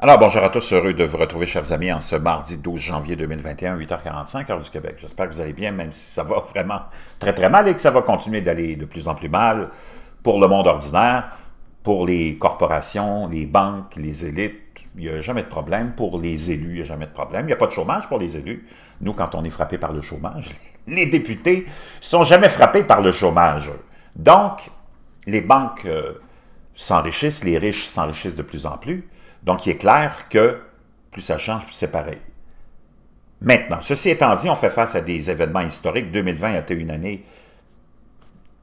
Alors, bonjour à tous, heureux de vous retrouver, chers amis, en ce mardi 12 janvier 2021, 8h45, heure du Québec. J'espère que vous allez bien, même si ça va vraiment très très mal et que ça va continuer d'aller de plus en plus mal pour le monde ordinaire, pour les corporations, les banques, les élites. Il n'y a jamais de problème. Pour les élus, il n'y a jamais de problème. Il n'y a pas de chômage pour les élus. Nous, quand on est frappé par le chômage, les députés sont jamais frappés par le chômage. Donc, les banques euh, s'enrichissent, les riches s'enrichissent de plus en plus donc, il est clair que plus ça change, plus c'est pareil. Maintenant, ceci étant dit, on fait face à des événements historiques. 2020 a été une année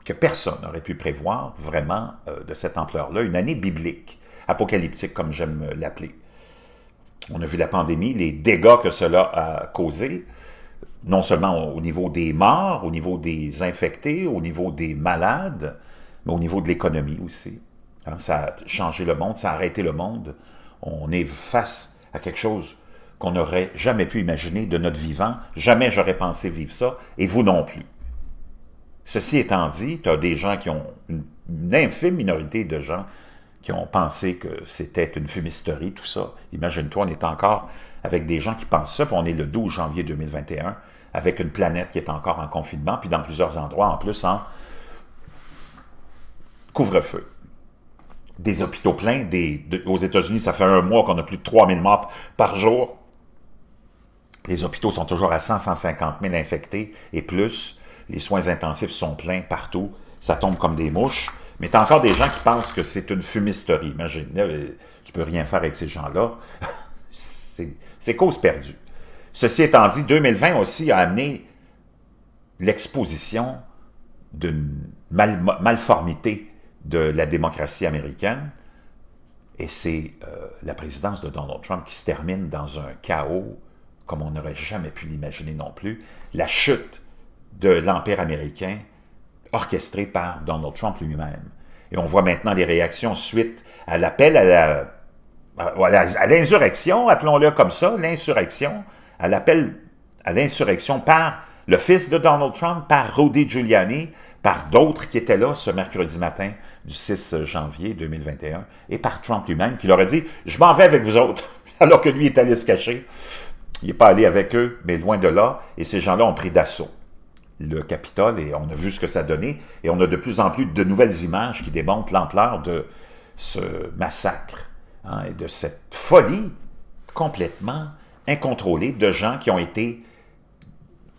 que personne n'aurait pu prévoir vraiment euh, de cette ampleur-là, une année biblique, apocalyptique comme j'aime l'appeler. On a vu la pandémie, les dégâts que cela a causés, non seulement au niveau des morts, au niveau des infectés, au niveau des malades, mais au niveau de l'économie aussi. Hein, ça a changé le monde, ça a arrêté le monde on est face à quelque chose qu'on n'aurait jamais pu imaginer de notre vivant. Jamais j'aurais pensé vivre ça, et vous non plus. Ceci étant dit, tu as des gens qui ont, une, infime minorité de gens qui ont pensé que c'était une fumisterie, tout ça. Imagine-toi, on est encore avec des gens qui pensent ça, puis on est le 12 janvier 2021, avec une planète qui est encore en confinement, puis dans plusieurs endroits en plus en couvre-feu des hôpitaux pleins. aux États-Unis, ça fait un mois qu'on a plus de 3000 morts par jour. Les hôpitaux sont toujours à 100, 150 000 infectés et plus. Les soins intensifs sont pleins partout. Ça tombe comme des mouches. Mais t'as encore des gens qui pensent que c'est une fumisterie. Imagine, euh, tu peux rien faire avec ces gens-là. c'est cause perdue. Ceci étant dit, 2020 aussi a amené l'exposition d'une malformité de la démocratie américaine. Et c'est euh, la présidence de Donald Trump qui se termine dans un chaos comme on n'aurait jamais pu l'imaginer non plus. La chute de l'Empire américain orchestrée par Donald Trump lui-même. Et on voit maintenant les réactions suite à l'appel à la à l'insurrection, appelons-le comme ça, l'insurrection, à l'appel à l'insurrection par le fils de Donald Trump, par Rudy Giuliani, par d'autres qui étaient là ce mercredi matin du 6 janvier 2021 et par Trump lui-même qui leur a dit « Je m'en vais avec vous autres », alors que lui est allé se cacher. Il n'est pas allé avec eux, mais loin de là, et ces gens-là ont pris d'assaut le Capitole et on a vu ce que ça donnait et on a de plus en plus de nouvelles images qui démontrent l'ampleur de ce massacre hein, et de cette folie complètement incontrôlée de gens qui ont été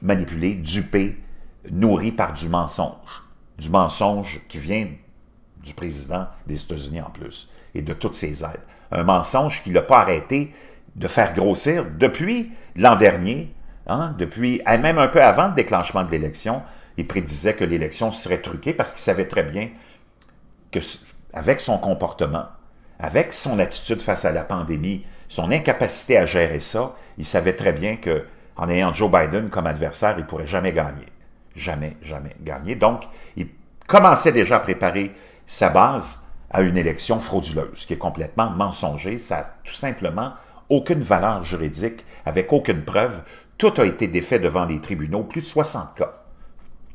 manipulés, dupés, nourri par du mensonge. Du mensonge qui vient du président des États-Unis en plus, et de toutes ses aides. Un mensonge qui l'a pas arrêté de faire grossir depuis l'an dernier, hein, depuis, eh, même un peu avant le déclenchement de l'élection, il prédisait que l'élection serait truquée parce qu'il savait très bien que, avec son comportement, avec son attitude face à la pandémie, son incapacité à gérer ça, il savait très bien que en ayant Joe Biden comme adversaire, il pourrait jamais gagner jamais, jamais gagné. Donc, il commençait déjà à préparer sa base à une élection frauduleuse, qui est complètement mensonger. Ça n'a tout simplement aucune valeur juridique, avec aucune preuve. Tout a été défait devant les tribunaux, plus de 60 cas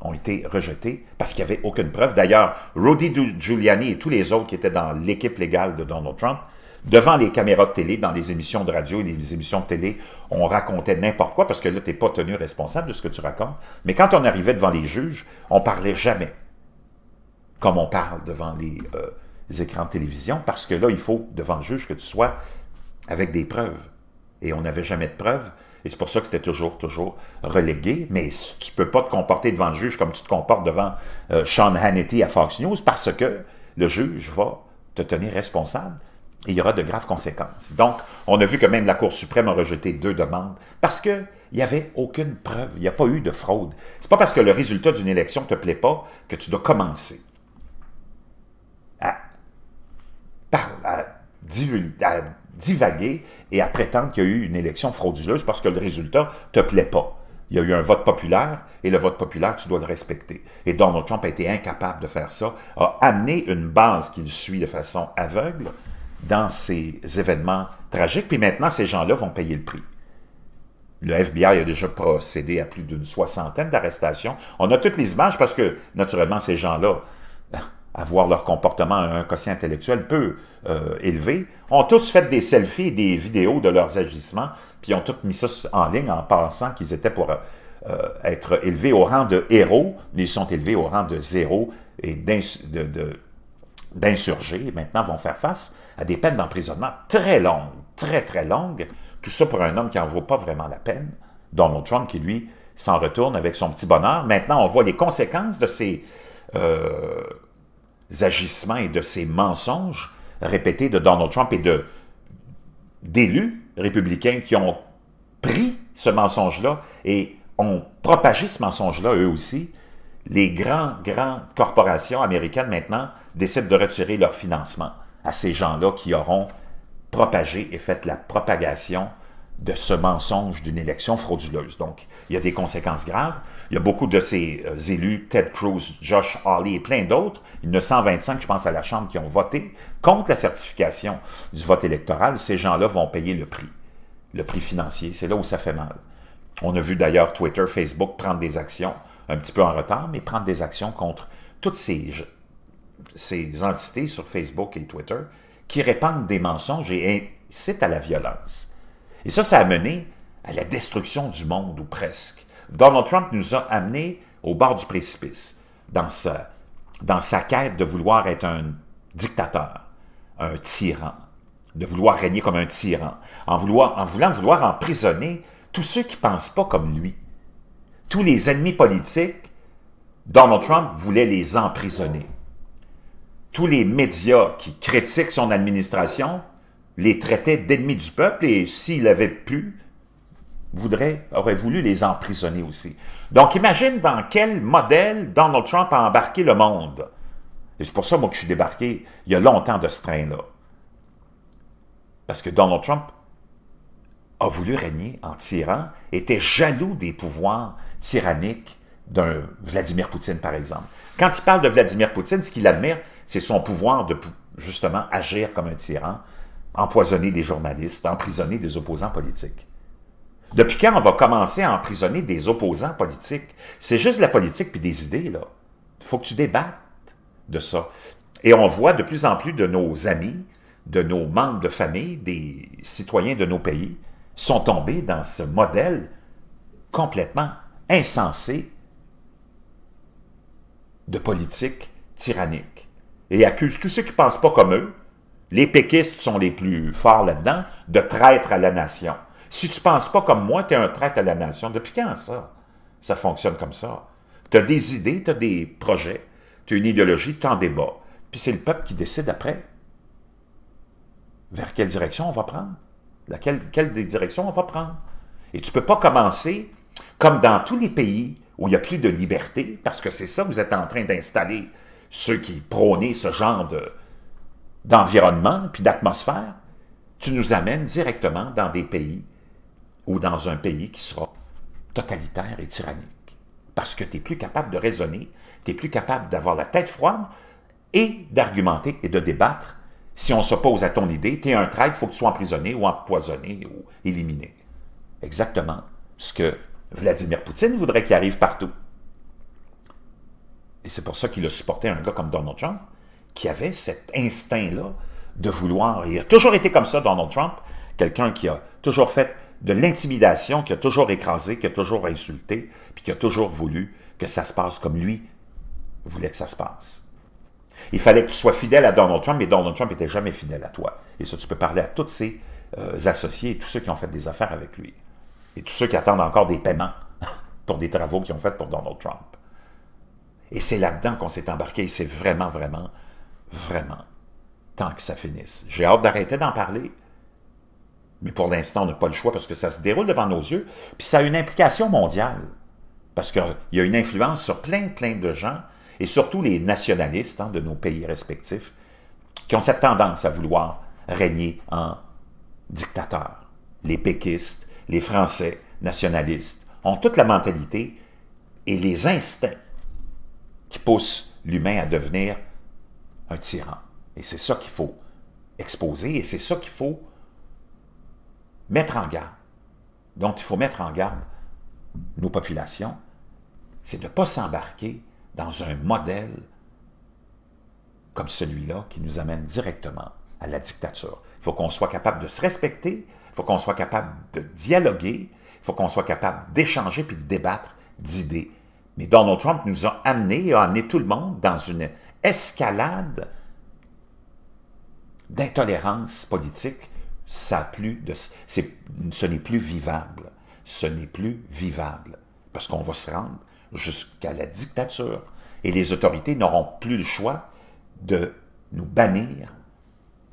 ont été rejetés parce qu'il n'y avait aucune preuve. D'ailleurs, Rudy Giuliani et tous les autres qui étaient dans l'équipe légale de Donald Trump devant les caméras de télé, dans les émissions de radio et les émissions de télé, on racontait n'importe quoi parce que là, tu n'es pas tenu responsable de ce que tu racontes. Mais quand on arrivait devant les juges, on parlait jamais comme on parle devant euh, les, écrans de télévision parce que là, il faut, devant le juge, que tu sois avec des preuves. Et on n'avait jamais de preuves. Et c'est pour ça que c'était toujours, toujours relégué. Mais tu ne peux pas te comporter devant le juge comme tu te comportes devant euh, Sean Hannity à Fox News parce que le juge va te tenir responsable il y aura de graves conséquences. Donc, on a vu que même la Cour suprême a rejeté deux demandes parce qu'il n'y avait aucune preuve, il n'y a pas eu de fraude. n'est pas parce que le résultat d'une élection ne te plaît pas que tu dois commencer à, à divaguer et à prétendre qu'il y a eu une élection frauduleuse parce que le résultat ne te plaît pas. Il y a eu un vote populaire et le vote populaire, tu dois le respecter. Et Donald Trump a été incapable de faire ça, a amené une base qu'il suit de façon aveugle, dans ces événements tragiques. Puis maintenant, ces gens-là vont payer le prix. Le FBI a déjà procédé à plus d'une soixantaine d'arrestations. On a toutes les images parce que, naturellement, ces gens-là, avoir leur comportement à un quotient intellectuel peu euh, élevé, ont tous fait des selfies, et des vidéos de leurs agissements, puis ont tous mis ça en ligne en pensant qu'ils étaient pour euh, être élevés au rang de héros, mais ils sont élevés au rang de zéro et d'insurgés. Maintenant, vont faire face à des peines d'emprisonnement très longues, très très longues. Tout ça pour un homme qui n'en vaut pas vraiment la peine, Donald Trump qui, lui, s'en retourne avec son petit bonheur. Maintenant, on voit les conséquences de ces euh, agissements et de ces mensonges répétés de Donald Trump et de d'élus républicains qui ont pris ce mensonge-là et ont propagé ce mensonge-là eux aussi. Les grandes, grandes corporations américaines maintenant décident de retirer leur financement à ces gens-là qui auront propagé et fait la propagation de ce mensonge d'une élection frauduleuse. Donc, il y a des conséquences graves. Il y a beaucoup de ces euh, élus, Ted Cruz, Josh Hawley et plein d'autres, il y en a 125, je pense, à la Chambre, qui ont voté contre la certification du vote électoral. Ces gens-là vont payer le prix, le prix financier. C'est là où ça fait mal. On a vu d'ailleurs Twitter, Facebook prendre des actions, un petit peu en retard, mais prendre des actions contre toutes ces ces entités sur Facebook et Twitter qui répandent des mensonges et incitent à la violence. Et ça, ça a mené à la destruction du monde, ou presque. Donald Trump nous a amenés au bord du précipice dans sa, dans sa quête de vouloir être un dictateur, un tyran, de vouloir régner comme un tyran, en, vouloir, en voulant vouloir emprisonner tous ceux qui ne pensent pas comme lui. Tous les ennemis politiques, Donald Trump voulait les emprisonner tous les médias qui critiquent son administration les traitaient d'ennemis du peuple et s'il avait pu, voudrait, aurait voulu les emprisonner aussi. Donc imagine dans quel modèle Donald Trump a embarqué le monde. Et c'est pour ça, moi, que je suis débarqué il y a longtemps de ce train-là. Parce que Donald Trump a voulu régner en tyran, était jaloux des pouvoirs tyranniques d'un Vladimir Poutine, par exemple. Quand il parle de Vladimir Poutine, ce qu'il admire, c'est son pouvoir de, justement, agir comme un tyran, empoisonner des journalistes, emprisonner des opposants politiques. Depuis quand on va commencer à emprisonner des opposants politiques? C'est juste la politique puis des idées, là. Il faut que tu débattes de ça. Et on voit de plus en plus de nos amis, de nos membres de famille, des citoyens de nos pays, sont tombés dans ce modèle complètement insensé de politique tyrannique et accuse tous ceux qui ne pensent pas comme eux, les péquistes sont les plus forts là-dedans, de traître à la nation. Si tu ne penses pas comme moi, tu es un traître à la nation. Depuis quand ça? Ça fonctionne comme ça. Tu as des idées, tu as des projets, tu as une idéologie, tu en débat. Puis c'est le peuple qui décide après vers quelle direction on va prendre, laquelle, quelle des directions on va prendre. Et tu ne peux pas commencer, comme dans tous les pays où il n'y a plus de liberté, parce que c'est ça vous êtes en train d'installer, ceux qui prônaient ce genre d'environnement puis d'atmosphère, tu nous amènes directement dans des pays ou dans un pays qui sera totalitaire et tyrannique. Parce que tu n'es plus capable de raisonner, tu n'es plus capable d'avoir la tête froide et d'argumenter et de débattre. Si on s'oppose à ton idée, tu es un traître, il faut que tu sois emprisonné ou empoisonné ou éliminé. Exactement ce que Vladimir Poutine voudrait qu'il arrive partout. Et c'est pour ça qu'il a supporté un gars comme Donald Trump, qui avait cet instinct-là de vouloir. Il a toujours été comme ça, Donald Trump, quelqu'un qui a toujours fait de l'intimidation, qui a toujours écrasé, qui a toujours insulté, puis qui a toujours voulu que ça se passe comme lui voulait que ça se passe. Il fallait que tu sois fidèle à Donald Trump, mais Donald Trump n'était jamais fidèle à toi. Et ça, tu peux parler à tous ses euh, associés et tous ceux qui ont fait des affaires avec lui et tous ceux qui attendent encore des paiements pour des travaux qu'ils ont faits pour Donald Trump. Et c'est là-dedans qu'on s'est embarqué, c'est vraiment, vraiment, vraiment temps que ça finisse. J'ai hâte d'arrêter d'en parler, mais pour l'instant, on n'a pas le choix parce que ça se déroule devant nos yeux, puis ça a une implication mondiale, parce qu'il y a une influence sur plein, plein de gens, et surtout les nationalistes hein, de nos pays respectifs, qui ont cette tendance à vouloir régner en dictateur. Les péquistes, les Français nationalistes ont toute la mentalité et les instincts qui poussent l'humain à devenir un tyran. Et c'est ça qu'il faut exposer et c'est ça qu'il faut mettre en garde. Donc, il faut mettre en garde nos populations, c'est de ne pas s'embarquer dans un modèle comme celui-là qui nous amène directement à la dictature. Il faut qu'on soit capable de se respecter, il faut qu'on soit capable de dialoguer, il faut qu'on soit capable d'échanger puis de débattre d'idées. Mais Donald Trump nous a amenés et a amené tout le monde dans une escalade d'intolérance politique. Ça ce n'est plus vivable. Ce n'est plus vivable. Parce qu'on va se rendre jusqu'à la dictature. Et les autorités n'auront plus le choix de nous bannir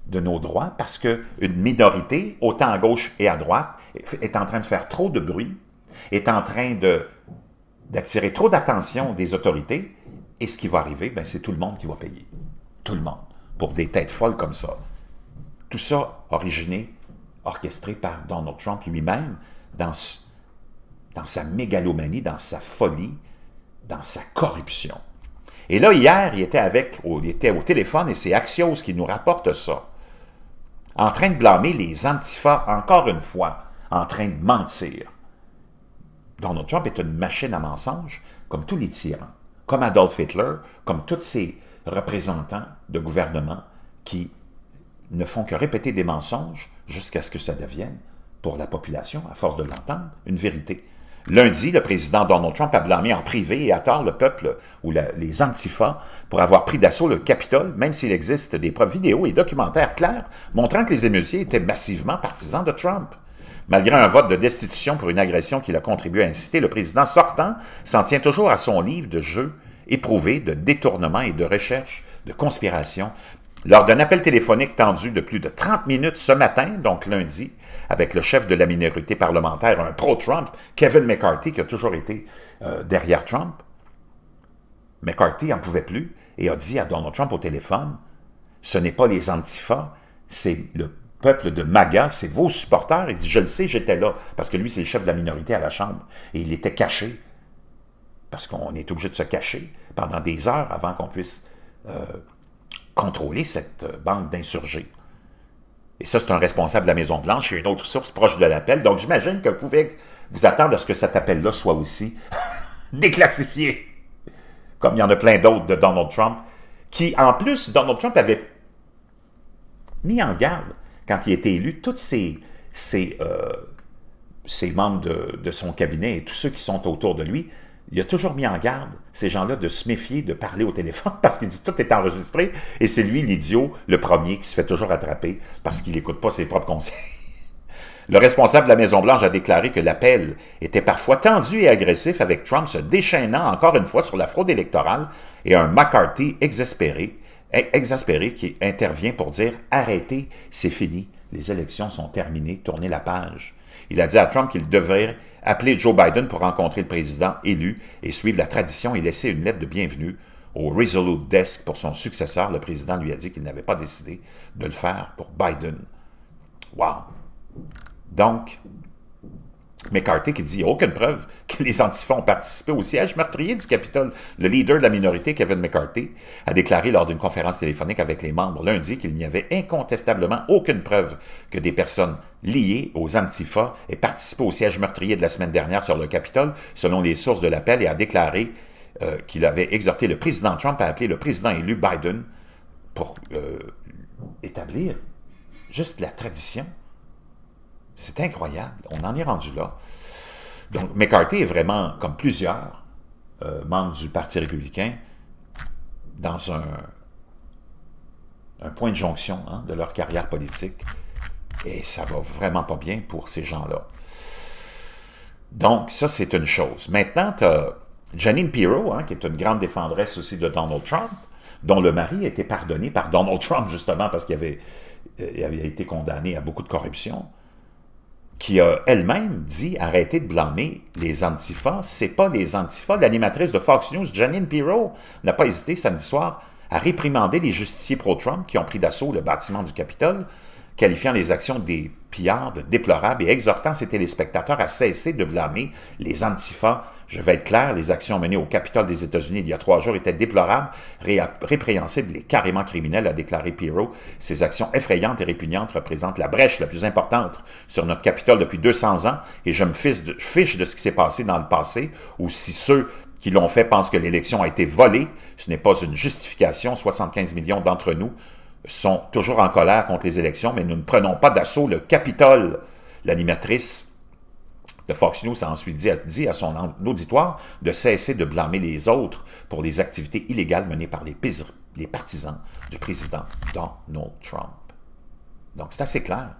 de nos droits parce qu'une minorité, autant à gauche et à droite, est en train de faire trop de bruit, est en train d'attirer trop d'attention des autorités, et ce qui va arriver, ben, c'est tout le monde qui va payer. Tout le monde. Pour des têtes folles comme ça. Tout ça originé, orchestré par Donald Trump lui-même, dans, dans sa mégalomanie, dans sa folie, dans sa corruption. Et là, hier, il était avec, il était au téléphone et c'est Axios qui nous rapporte ça en train de blâmer les antifas, encore une fois, en train de mentir. Donald Trump est une machine à mensonges, comme tous les tyrans, comme Adolf Hitler, comme tous ces représentants de gouvernement qui ne font que répéter des mensonges jusqu'à ce que ça devienne, pour la population, à force de l'entendre, une vérité. Lundi, le président Donald Trump a blâmé en privé et à tort le peuple ou les antifas pour avoir pris d'assaut le Capitole, même s'il existe des preuves vidéo et documentaires claires montrant que les émeutiers étaient massivement partisans de Trump. Malgré un vote de destitution pour une agression qu'il a contribué à inciter, le président sortant s'en tient toujours à son livre de jeux éprouvé de détournement et de recherche, de conspiration. Lors d'un appel téléphonique tendu de plus de 30 minutes ce matin, donc lundi, avec le chef de la minorité parlementaire, un pro-Trump, Kevin McCarthy, qui a toujours été euh, derrière Trump. McCarthy n'en pouvait plus et a dit à Donald Trump au téléphone, ce n'est pas les antifas, c'est le peuple de MAGA, c'est vos supporters. Il dit, je le sais, j'étais là, parce que lui, c'est le chef de la minorité à la Chambre, et il était caché, parce qu'on est obligé de se cacher pendant des heures avant qu'on puisse euh, contrôler cette euh, bande d'insurgés. Et ça, c'est un responsable de la Maison-Blanche et une autre source proche de l'appel. Donc, j'imagine que vous pouvez vous attendre à ce que cet appel-là soit aussi déclassifié, comme il y en a plein d'autres de Donald Trump, qui, en plus, Donald Trump avait mis en garde, quand il était élu, tous ses, euh, membres de son cabinet et tous ceux qui sont autour de lui, il a toujours mis en garde ces gens-là de se méfier de parler au téléphone parce qu'il dit tout est enregistré et c'est lui l'idiot, le premier, qui se fait toujours attraper parce qu'il n'écoute pas ses propres conseils. Le responsable de la Maison-Blanche a déclaré que l'appel était parfois tendu et agressif avec Trump se déchaînant encore une fois sur la fraude électorale et un McCarthy exaspéré, eh, exaspéré qui intervient pour dire « Arrêtez, c'est fini, les élections sont terminées, tournez la page ». Il a dit à Trump qu'il devrait appeler Joe Biden pour rencontrer le président élu et suivre la tradition et laisser une lettre de bienvenue au Resolute Desk pour son successeur. Le président lui a dit qu'il n'avait pas décidé de le faire pour Biden. Wow! Donc, McCarthy qui dit aucune preuve que les antifas ont participé au siège meurtrier du Capitole. Le leader de la minorité, Kevin McCarthy, a déclaré lors d'une conférence téléphonique avec les membres lundi qu'il n'y avait incontestablement aucune preuve que des personnes liées aux antifas aient participé au siège meurtrier de la semaine dernière sur le Capitole, selon les sources de l'appel, et a déclaré euh, qu'il avait exhorté le président Trump à appeler le président élu Biden pour euh, établir juste la tradition c'est incroyable. On en est rendu là. Donc, McCarthy est vraiment, comme plusieurs euh, membres du Parti républicain, dans un, point de jonction hein, de leur carrière politique. Et ça va vraiment pas bien pour ces gens-là. Donc, ça, c'est une chose. Maintenant, tu as Janine Pirro, hein, qui est une grande défendresse aussi de Donald Trump, dont le mari a été pardonné par Donald Trump, justement, parce qu'il avait, euh, avait, été condamné à beaucoup de corruption qui a elle-même dit arrêtez de blâmer les antifas, c'est pas les antifas. L'animatrice de Fox News, Janine Pirro, n'a pas hésité samedi soir à réprimander les justiciers pro-Trump qui ont pris d'assaut le bâtiment du Capitole, qualifiant les actions des de déplorable et exhortant ses téléspectateurs à cesser de blâmer les antifas. Je vais être clair, les actions menées au Capitole des États-Unis il y a trois jours étaient déplorables, répréhensibles et carrément criminelles, a déclaré Pirro. Ces actions effrayantes et répugnantes représentent la brèche la plus importante sur notre Capitole depuis 200 ans et je me fiche de ce qui s'est passé dans le passé ou si ceux qui l'ont fait pensent que l'élection a été volée, ce n'est pas une justification. 75 millions d'entre nous sont toujours en colère contre les élections, mais nous ne prenons pas d'assaut le Capitole. L'animatrice de Fox News a ensuite dit à, son auditoire de cesser de blâmer les autres pour les activités illégales menées par les, partisans du président Donald Trump. Donc, c'est assez clair.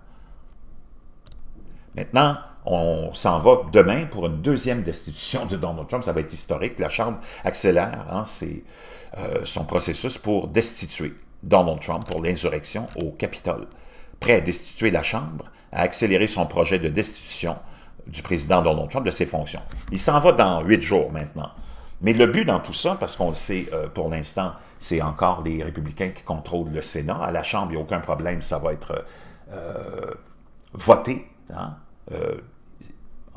Maintenant, on s'en va demain pour une deuxième destitution de Donald Trump. Ça va être historique. La Chambre accélère hein, euh, son processus pour destituer Donald Trump pour l'insurrection au Capitole, prêt à destituer la Chambre, à accélérer son projet de destitution du président Donald Trump de ses fonctions. Il s'en va dans huit jours maintenant. Mais le but dans tout ça, parce qu'on le sait euh, pour l'instant, c'est encore les républicains qui contrôlent le Sénat. À la Chambre, il n'y a aucun problème, ça va être euh, euh, voté. Hein,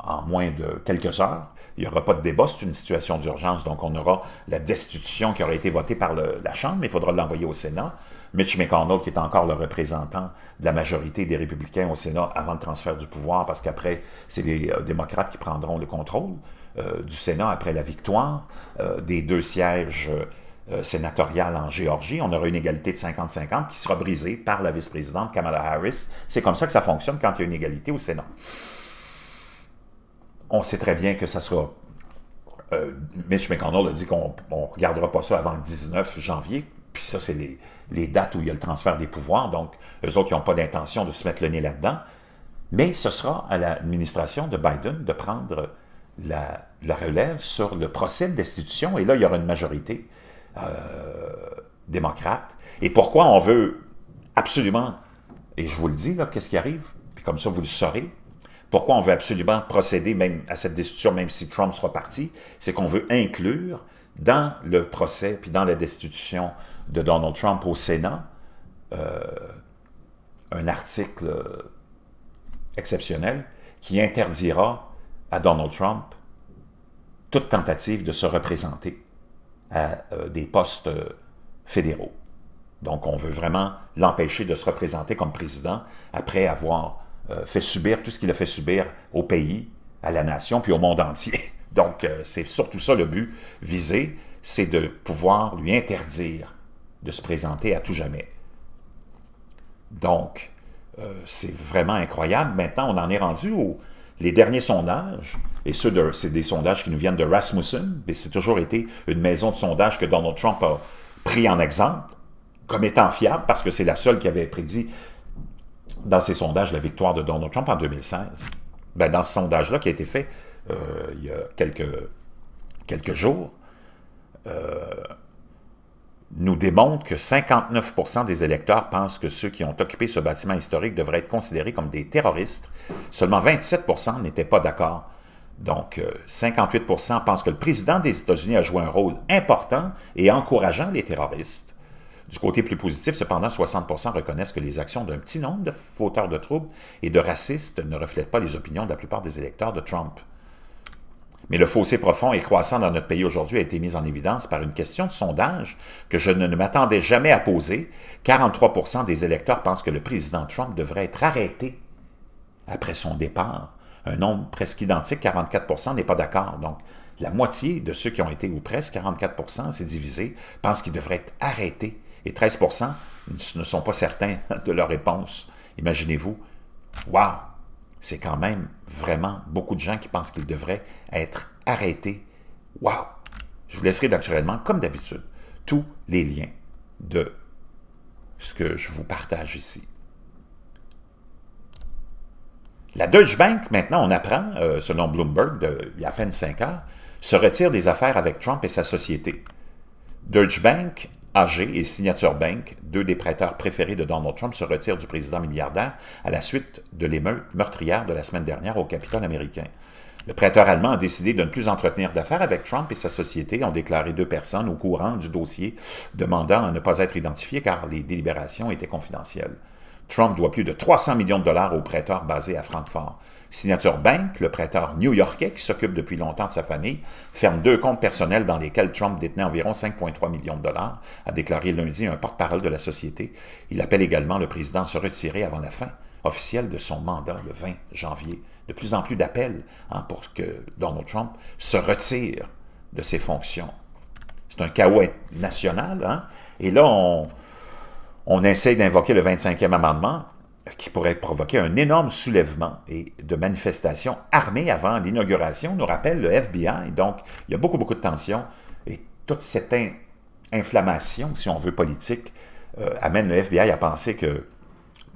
en moins de quelques heures. Il n'y aura pas de débat, c'est une situation d'urgence, donc on aura la destitution qui aura été votée par la Chambre, mais il faudra l'envoyer au Sénat. Mitch McConnell, qui est encore le représentant de la majorité des républicains au Sénat avant le transfert du pouvoir, parce qu'après, c'est les euh, démocrates qui prendront le contrôle euh, du Sénat après la victoire euh, des deux sièges sénatoriales en Géorgie. On aura une égalité de 50-50 qui sera brisée par la vice-présidente Kamala Harris. C'est comme ça que ça fonctionne quand il y a une égalité au Sénat on sait très bien que ça sera... Euh, Mitch McConnell a dit qu'on ne regardera pas ça avant le 19 janvier, puis ça, c'est les, dates où il y a le transfert des pouvoirs, donc eux autres, qui n'ont pas d'intention de se mettre le nez là-dedans. Mais ce sera à l'administration de Biden de prendre la, relève sur le procès de destitution, et là, il y aura une majorité euh, démocrate. Et pourquoi on veut absolument, et je vous le dis, qu'est-ce qui arrive, puis comme ça, vous le saurez, pourquoi on veut absolument procéder même à cette destitution, même si Trump sera parti, c'est qu'on veut inclure dans le procès puis dans la destitution de Donald Trump au Sénat euh, un article exceptionnel qui interdira à Donald Trump toute tentative de se représenter à euh, des postes euh, fédéraux. Donc on veut vraiment l'empêcher de se représenter comme président après avoir euh, fait subir tout ce qu'il a fait subir au pays, à la nation, puis au monde entier. Donc, euh, c'est surtout ça le but visé, c'est de pouvoir lui interdire de se présenter à tout jamais. Donc, euh, c'est vraiment incroyable. Maintenant, on en est rendu aux les derniers sondages, et ceux de, c'est des sondages qui nous viennent de Rasmussen, mais c'est toujours été une maison de sondage que Donald Trump a pris en exemple comme étant fiable, parce que c'est la seule qui avait prédit dans ces sondages la victoire de Donald Trump en 2016. Ben, dans ce sondage-là qui a été fait euh, il y a quelques, quelques jours, euh, nous démontre que 59 des électeurs pensent que ceux qui ont occupé ce bâtiment historique devraient être considérés comme des terroristes. Seulement 27 n'étaient pas d'accord. Donc, 58 euh, pensent que le président des États-Unis a joué un rôle important et encourageant les terroristes. Du côté plus positif, cependant, 60 reconnaissent que les actions d'un petit nombre de fauteurs de troubles et de racistes ne reflètent pas les opinions de la plupart des électeurs de Trump. Mais le fossé profond et croissant dans notre pays aujourd'hui a été mis en évidence par une question de sondage que je ne m'attendais jamais à poser. 43 des électeurs pensent que le président Trump devrait être arrêté après son départ. Un nombre presque identique, 44 n'est pas d'accord. Donc, la moitié de ceux qui ont été ou presque, 44 c'est divisé, pensent qu'il devrait être arrêté et 13 ne sont pas certains de leur réponse. Imaginez-vous, waouh, c'est quand même vraiment beaucoup de gens qui pensent qu'ils devraient être arrêtés. Waouh! Je vous laisserai naturellement, comme d'habitude, tous les liens de ce que je vous partage ici. La Deutsche Bank, maintenant, on apprend, euh, selon Bloomberg, de, il y a à peine 5 heures, se retire des affaires avec Trump et sa société. Deutsche Bank AG et Signature Bank, deux des prêteurs préférés de Donald Trump, se retirent du président milliardaire à la suite de l'émeute meurtrière de la semaine dernière au Capitole américain. Le prêteur allemand a décidé de ne plus entretenir d'affaires avec Trump et sa société, ont déclaré deux personnes au courant du dossier, demandant à ne pas être identifiées car les délibérations étaient confidentielles. Trump doit plus de 300 millions de dollars aux prêteurs basés à Francfort. Signature Bank, le prêteur new-yorkais qui s'occupe depuis longtemps de sa famille, ferme deux comptes personnels dans lesquels Trump détenait environ 5,3 millions de dollars, a déclaré lundi un porte-parole de la société. Il appelle également le président à se retirer avant la fin officielle de son mandat le 20 janvier. De plus en plus d'appels hein, pour que Donald Trump se retire de ses fonctions. C'est un chaos national. Hein. Et là, on, on essaye d'invoquer le 25e amendement qui pourrait provoquer un énorme soulèvement et de manifestations armées avant l'inauguration, nous rappelle le FBI. Donc, il y a beaucoup, beaucoup de tensions et toute cette inflammation, si on veut, politique, euh, amène le FBI à penser que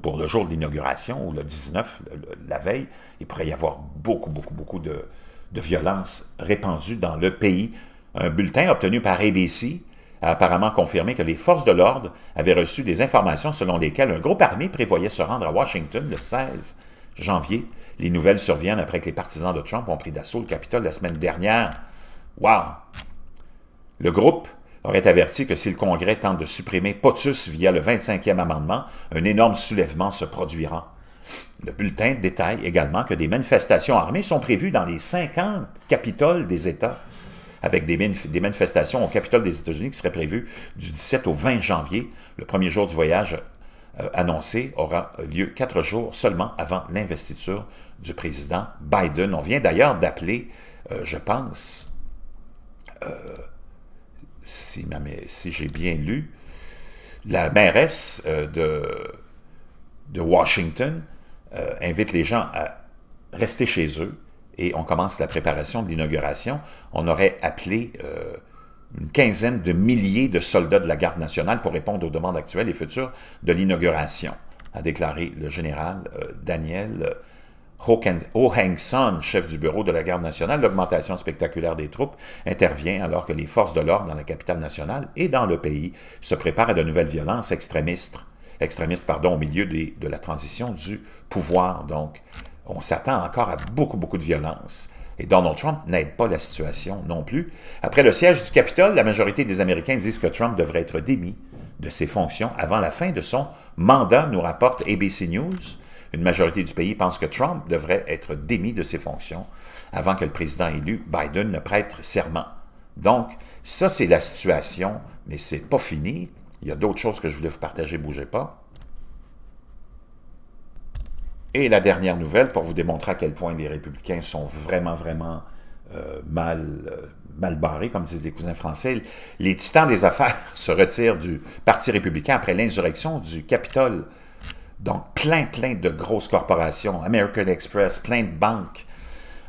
pour le jour de l'inauguration, ou le 19, la veille, il pourrait y avoir beaucoup, beaucoup, beaucoup de, de violence répandue dans le pays. Un bulletin obtenu par ABC a apparemment confirmé que les forces de l'ordre avaient reçu des informations selon lesquelles un groupe armé prévoyait se rendre à Washington le 16 janvier. Les nouvelles surviennent après que les partisans de Trump ont pris d'assaut le Capitole la semaine dernière. Wow! Le groupe aurait averti que si le Congrès tente de supprimer POTUS via le 25e amendement, un énorme soulèvement se produira. Le bulletin détaille également que des manifestations armées sont prévues dans les 50 capitoles des États avec des, manifestations au Capitole des États-Unis qui seraient prévues du 17 au 20 janvier. Le premier jour du voyage euh, annoncé aura lieu quatre jours seulement avant l'investiture du président Biden. On vient d'ailleurs d'appeler, euh, je pense, euh, si, j'ai bien lu, la mairesse de Washington invite les gens à rester chez eux et on commence la préparation de l'inauguration, on aurait appelé euh, une quinzaine de milliers de soldats de la Garde nationale pour répondre aux demandes actuelles et futures de l'inauguration, a déclaré le général euh, Daniel Hohengson, euh, chef du bureau de la Garde nationale. L'augmentation spectaculaire des troupes intervient alors que les forces de l'ordre dans la capitale nationale et dans le pays se préparent à de nouvelles violences extrémistes, extrémistes pardon, au milieu de la transition du pouvoir. Donc, on s'attend encore à beaucoup, beaucoup de violence. Et Donald Trump n'aide pas la situation non plus. Après le siège du Capitole, la majorité des Américains disent que Trump devrait être démis de ses fonctions avant la fin de son mandat, nous rapporte ABC News. Une majorité du pays pense que Trump devrait être démis de ses fonctions avant que le président élu Biden ne prête serment. Donc, ça, c'est la situation, mais c'est pas fini. Il y a d'autres choses que je voulais vous partager, bougez pas. Et la dernière nouvelle, pour vous démontrer à quel point les républicains sont vraiment, vraiment euh, mal, euh, mal barrés, comme disent les cousins français, les titans des affaires se retirent du Parti républicain après l'insurrection du Capitole. Donc, plein, plein de grosses corporations, American Express, plein de banques,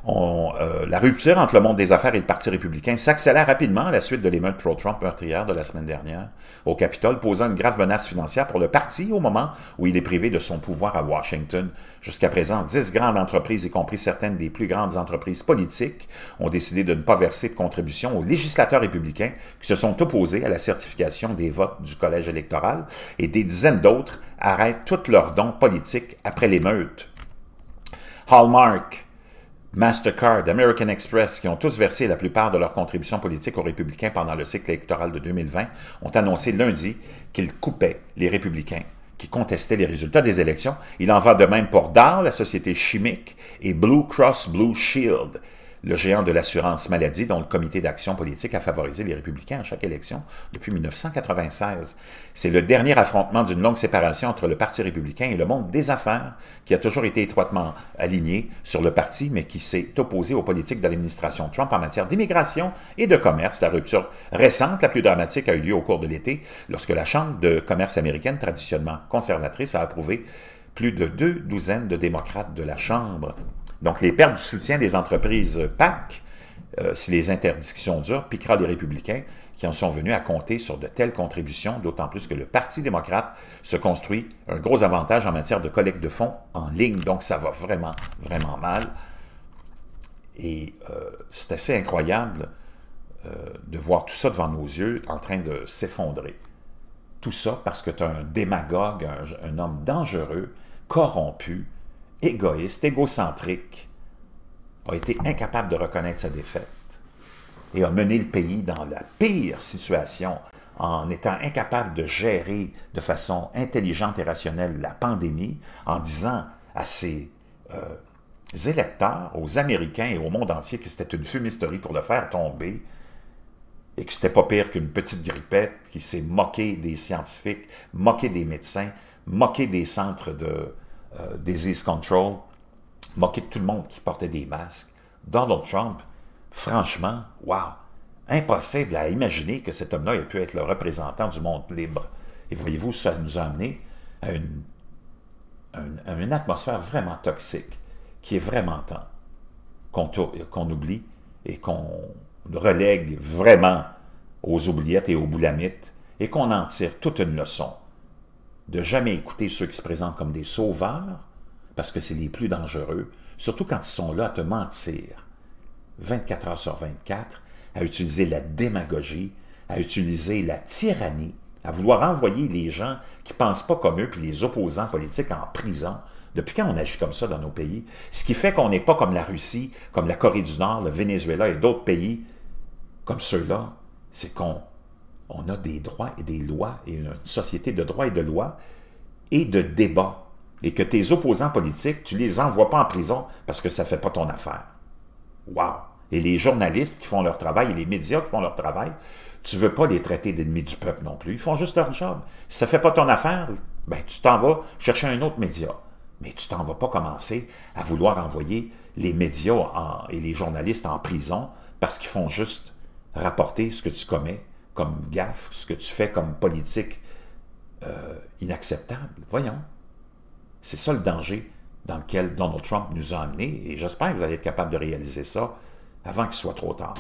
on, euh, la rupture entre le monde des affaires et le Parti républicain s'accélère rapidement à la suite de l'émeute pro-Trump meurtrière de la semaine dernière au Capitole, posant une grave menace financière pour le parti au moment où il est privé de son pouvoir à Washington. Jusqu'à présent, dix grandes entreprises, y compris certaines des plus grandes entreprises politiques, ont décidé de ne pas verser de contributions aux législateurs républicains qui se sont opposés à la certification des votes du collège électoral et des dizaines d'autres arrêtent tous leurs dons politiques après l'émeute. Hallmark, Mastercard, American Express, qui ont tous versé la plupart de leurs contributions politiques aux républicains pendant le cycle électoral de 2020, ont annoncé lundi qu'ils coupaient les républicains qui contestaient les résultats des élections. Il en va de même pour Dow, la société chimique, et Blue Cross Blue Shield, le géant de l'assurance maladie, dont le comité d'action politique a favorisé les républicains à chaque élection depuis 1996. C'est le dernier affrontement d'une longue séparation entre le Parti républicain et le monde des affaires, qui a toujours été étroitement aligné sur le parti, mais qui s'est opposé aux politiques de l'administration Trump en matière d'immigration et de commerce. La rupture récente, la plus dramatique, a eu lieu au cours de l'été, lorsque la Chambre de commerce américaine, traditionnellement conservatrice, a approuvé plus de deux douzaines de démocrates de la Chambre donc, les pertes du soutien des entreprises PAC, euh, si les interdictions durent, piquera les républicains qui en sont venus à compter sur de telles contributions, d'autant plus que le Parti démocrate se construit un gros avantage en matière de collecte de fonds en ligne. Donc, ça va vraiment, vraiment mal. Et euh, c'est assez incroyable euh, de voir tout ça devant nos yeux en train de s'effondrer. Tout ça parce que tu as un démagogue, un homme dangereux, corrompu, égoïste, égocentrique, a été incapable de reconnaître sa défaite et a mené le pays dans la pire situation en étant incapable de gérer de façon intelligente et rationnelle la pandémie, en disant à ses euh, électeurs, aux Américains et au monde entier que c'était une fumisterie pour le faire tomber, et que c'était pas pire qu'une petite grippette qui s'est moquée des scientifiques, moquée des médecins, moquée des centres de, euh, disease control, moquer de tout le monde qui portait des masques. Donald Trump, franchement, wow, impossible à imaginer que cet homme-là ait pu être le représentant du monde libre. Et voyez-vous, ça nous a amené à une, atmosphère vraiment toxique, qui est vraiment temps qu'on oublie et qu'on relègue vraiment aux oubliettes et aux boulamites, et qu'on en tire toute une leçon de jamais écouter ceux qui se présentent comme des sauveurs, parce que c'est les plus dangereux, surtout quand ils sont là à te mentir 24 heures sur 24, à utiliser la démagogie, à utiliser la tyrannie, à vouloir envoyer les gens qui ne pensent pas comme eux, puis les opposants politiques en prison. Depuis quand on agit comme ça dans nos pays? Ce qui fait qu'on n'est pas comme la Russie, comme la Corée du Nord, le Venezuela et d'autres pays comme ceux-là, c'est qu'on on a des droits et des lois et une société de droits et de lois et de débats. Et que tes opposants politiques, tu les envoies pas en prison parce que ça fait pas ton affaire. Wow! Et les journalistes qui font leur travail et les médias qui font leur travail, tu veux pas les traiter d'ennemis du peuple non plus. Ils font juste leur job. Si ça fait pas ton affaire, ben tu t'en vas chercher un autre média. Mais tu t'en vas pas commencer à vouloir envoyer les médias et les journalistes en prison parce qu'ils font juste rapporter ce que tu commets comme gaffe, ce que tu fais comme politique euh, inacceptable. Voyons. C'est ça le danger dans lequel Donald Trump nous a amenés et j'espère que vous allez être capable de réaliser ça avant qu'il soit trop tard.